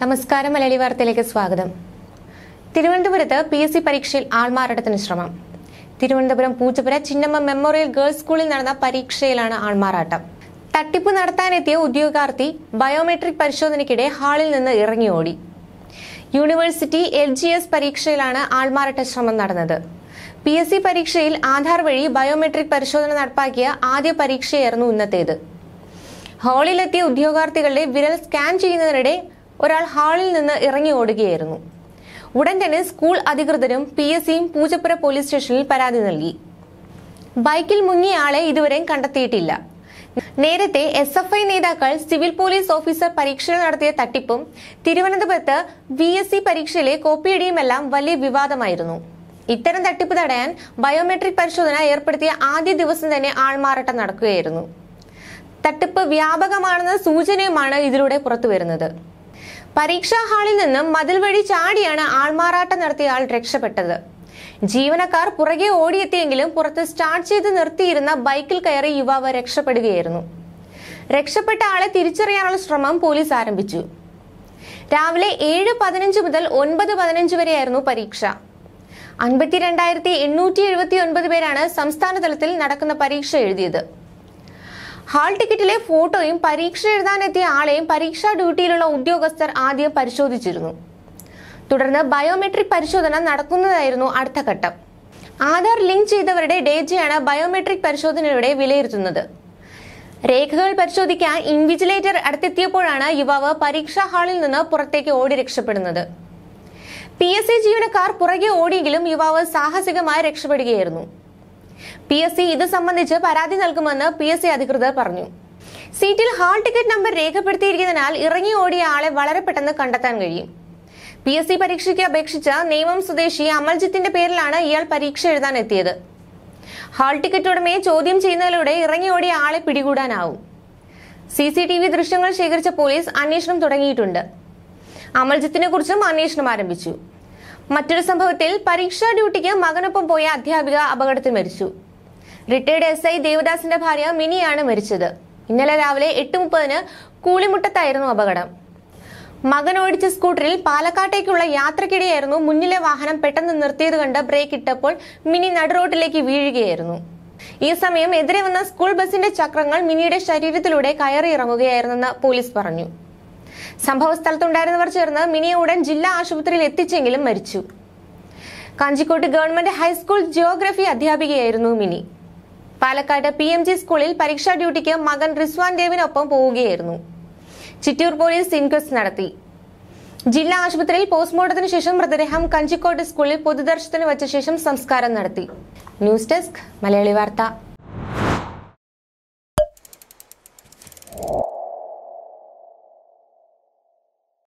നമസ്കാരം മലയാളി വാർത്തയിലേക്ക് സ്വാഗതം തിരുവനന്തപുരത്ത് പി എസ് സി പരീക്ഷയിൽ ആൾമാറാട്ടത്തിന് ശ്രമം തിരുവനന്തപുരം പൂച്ചപുര ചിന്നമ്മ മെമ്മോറിയൽ ഗേൾസ് സ്കൂളിൽ നടന്ന പരീക്ഷയിലാണ് ആൾമാറാട്ടം തട്ടിപ്പ് നടത്താനെത്തിയ ഉദ്യോഗാർത്ഥി ബയോമെട്രിക് പരിശോധനയ്ക്കിടെ ഹാളിൽ നിന്ന് ഇറങ്ങി ഓടി യൂണിവേഴ്സിറ്റി എൽ ജി എസ് പരീക്ഷയിലാണ് ആൾമാറാട്ട ശ്രമം നടന്നത് പി എസ് സി പരീക്ഷയിൽ ആധാർ വഴി ബയോമെട്രിക് പരിശോധന നടപ്പാക്കിയ ആദ്യ പരീക്ഷയായിരുന്നു ഇന്നത്തേത് ഹാളിലെത്തിയ ഉദ്യോഗാർത്ഥികളുടെ വിരൽ സ്കാൻ ചെയ്യുന്നതിനിടെ ഒരാൾ ഹാളിൽ നിന്ന് ഇറങ്ങി ഓടുകയായിരുന്നു ഉടൻ തന്നെ സ്കൂൾ അധികൃതരും പി എസ് സിയും പൂജപ്പുര പോലീസ് സ്റ്റേഷനിൽ പരാതി നൽകി ബൈക്കിൽ മുങ്ങിയ ആളെ ഇതുവരെയും കണ്ടെത്തിയിട്ടില്ല നേരത്തെ എസ് എഫ് ഐ നേതാക്കൾ സിവിൽ പോലീസ് ഓഫീസർ പരീക്ഷ നടത്തിയ തട്ടിപ്പും തിരുവനന്തപുരത്ത് വി എസ് സി പരീക്ഷയിലെ കോപ്പിയടിയുമെല്ലാം വലിയ വിവാദമായിരുന്നു ഇത്തരം തട്ടിപ്പ് തടയാൻ ബയോമെട്രിക് പരിശോധന ഏർപ്പെടുത്തിയ ആദ്യ ദിവസം തന്നെ ആൾമാറാട്ടം നടക്കുകയായിരുന്നു തട്ടിപ്പ് വ്യാപകമാണെന്ന സൂചനയുമാണ് ഇതിലൂടെ പുറത്തുവരുന്നത് പരീക്ഷാ ഹാളിൽ നിന്നും മതിൽ വഴി ചാടിയാണ് ആൾമാറാട്ടം ആൾ രക്ഷപ്പെട്ടത് ജീവനക്കാർ പുറകെ ഓടിയെത്തിയെങ്കിലും പുറത്ത് സ്റ്റാർട്ട് ചെയ്ത് നിർത്തിയിരുന്ന ബൈക്കിൽ കയറി യുവാവ് രക്ഷപ്പെടുകയായിരുന്നു രക്ഷപ്പെട്ട ആളെ തിരിച്ചറിയാനുള്ള ശ്രമം പോലീസ് ആരംഭിച്ചു രാവിലെ ഏഴ് പതിനഞ്ച് മുതൽ ഒൻപത് പതിനഞ്ച് വരെയായിരുന്നു പരീക്ഷ അൻപത്തിരണ്ടായിരത്തി എണ്ണൂറ്റി എഴുപത്തി ഒൻപത് പേരാണ് സംസ്ഥാന തലത്തിൽ നടക്കുന്ന പരീക്ഷ എഴുതിയത് ഹാൾ ടിക്കറ്റിലെ ഫോട്ടോയും പരീക്ഷ എഴുതാനെത്തിയ ആളെയും പരീക്ഷാ ഡ്യൂട്ടിയിലുള്ള ഉദ്യോഗസ്ഥർ ആദ്യം പരിശോധിച്ചിരുന്നു തുടർന്ന് ബയോമെട്രിക് പരിശോധന നടക്കുന്നതായിരുന്നു അടുത്ത ഘട്ടം ആധാർ ലിങ്ക് ചെയ്തവരുടെ ഡേറ്റയാണ് ബയോമെട്രിക് പരിശോധനയുടെ വിലയിരുത്തുന്നത് രേഖകൾ പരിശോധിക്കാൻ ഇൻവിജിലേറ്റർ അടുത്തെത്തിയപ്പോഴാണ് യുവാവ് പരീക്ഷാ ഹാളിൽ നിന്ന് പുറത്തേക്ക് ഓടി രക്ഷപ്പെടുന്നത് പി എസ് സി ജീവനക്കാർ പുറകെ ഓടിയെങ്കിലും യുവാവ് സാഹസികമായി രക്ഷപ്പെടുകയായിരുന്നു പി എസ് സി ഇത് സംബന്ധിച്ച് പരാതി നൽകുമെന്ന് പി എസ് സി അധികൃതർ പറഞ്ഞു സീറ്റിൽ ഹാൾ ടിക്കറ്റ് നമ്പർ രേഖപ്പെടുത്തിയിരിക്കുന്നതിനാൽ ഇറങ്ങി ഓടിയ ആളെ വളരെ പെട്ടെന്ന് കണ്ടെത്താൻ കഴിയും പി എസ് സി പരീക്ഷയ്ക്ക് അപേക്ഷിച്ച നിയമം സ്വദേശി അമൽജിത്തിന്റെ പേരിലാണ് ഇയാൾ പരീക്ഷ എഴുതാൻ എത്തിയത് ഹാൾ ടിക്കറ്റ് ഉടമയെ ചോദ്യം ചെയ്യുന്നതിലൂടെ ഓടിയ ആളെ പിടികൂടാനാവും സി സി ടി വി ദൃശ്യങ്ങൾ ശേഖരിച്ച പോലീസ് അന്വേഷണം തുടങ്ങിയിട്ടുണ്ട് അമൽജിത്തിനെ കുറിച്ചും അന്വേഷണം ആരംഭിച്ചു മറ്റൊരു സംഭവത്തിൽ പരീക്ഷാ ഡ്യൂട്ടിക്ക് മകനൊപ്പം പോയ അധ്യാപിക അപകടത്തിൽ മരിച്ചു റിട്ടയർഡ് എസ് ഐ ദേവദാസിന്റെ ഭാര്യ മിനിയാണ് മരിച്ചത് ഇന്നലെ രാവിലെ എട്ട് മുപ്പതിന് കൂളിമുട്ടത്തായിരുന്നു അപകടം മകൻ ഓടിച്ച സ്കൂട്ടറിൽ പാലക്കാട്ടേക്കുള്ള യാത്രക്കിടെയായിരുന്നു മുന്നിലെ വാഹനം പെട്ടെന്ന് നിർത്തിയത് കണ്ട് ബ്രേക്ക് ഇട്ടപ്പോൾ മിനി നടുറോട്ടിലേക്ക് വീഴുകയായിരുന്നു ഈ സമയം എതിരെ വന്ന സ്കൂൾ ബസിന്റെ ചക്രങ്ങൾ മിനിയുടെ ശരീരത്തിലൂടെ കയറിയിറങ്ങുകയായിരുന്നെന്ന് പോലീസ് പറഞ്ഞു സംഭവ സ്ഥലത്തുണ്ടായിരുന്നവർ ചേർന്ന് മിനിയെ ഉടൻ ജില്ലാ ആശുപത്രിയിൽ എത്തിച്ചെങ്കിലും മരിച്ചു കാഞ്ചിക്കോട്ട് ഗവൺമെന്റ് ഹൈസ്കൂൾ ജിയോഗ്രഫി അധ്യാപികയായിരുന്നു Mini Palakkad P M G സ്കൂളിൽ പരീക്ഷാ ഡ്യൂട്ടിക്ക് മകൻ റിസ്വാൻ ദേവിനൊപ്പം പോവുകയായിരുന്നു ചിറ്റൂർ പോലീസ് ഇൻക്വസ്റ്റ് നടത്തി ജില്ലാ ആശുപത്രിയിൽ പോസ്റ്റ്മോർട്ടത്തിന് ശേഷം മൃതദേഹം കഞ്ചിക്കോട്ട് സ്കൂളിൽ പൊതുദർശനത്തിന് വച്ച ശേഷം സംസ്കാരം നടത്തി ന്യൂസ് ഡെസ്ക് മലയാളി വാർത്ത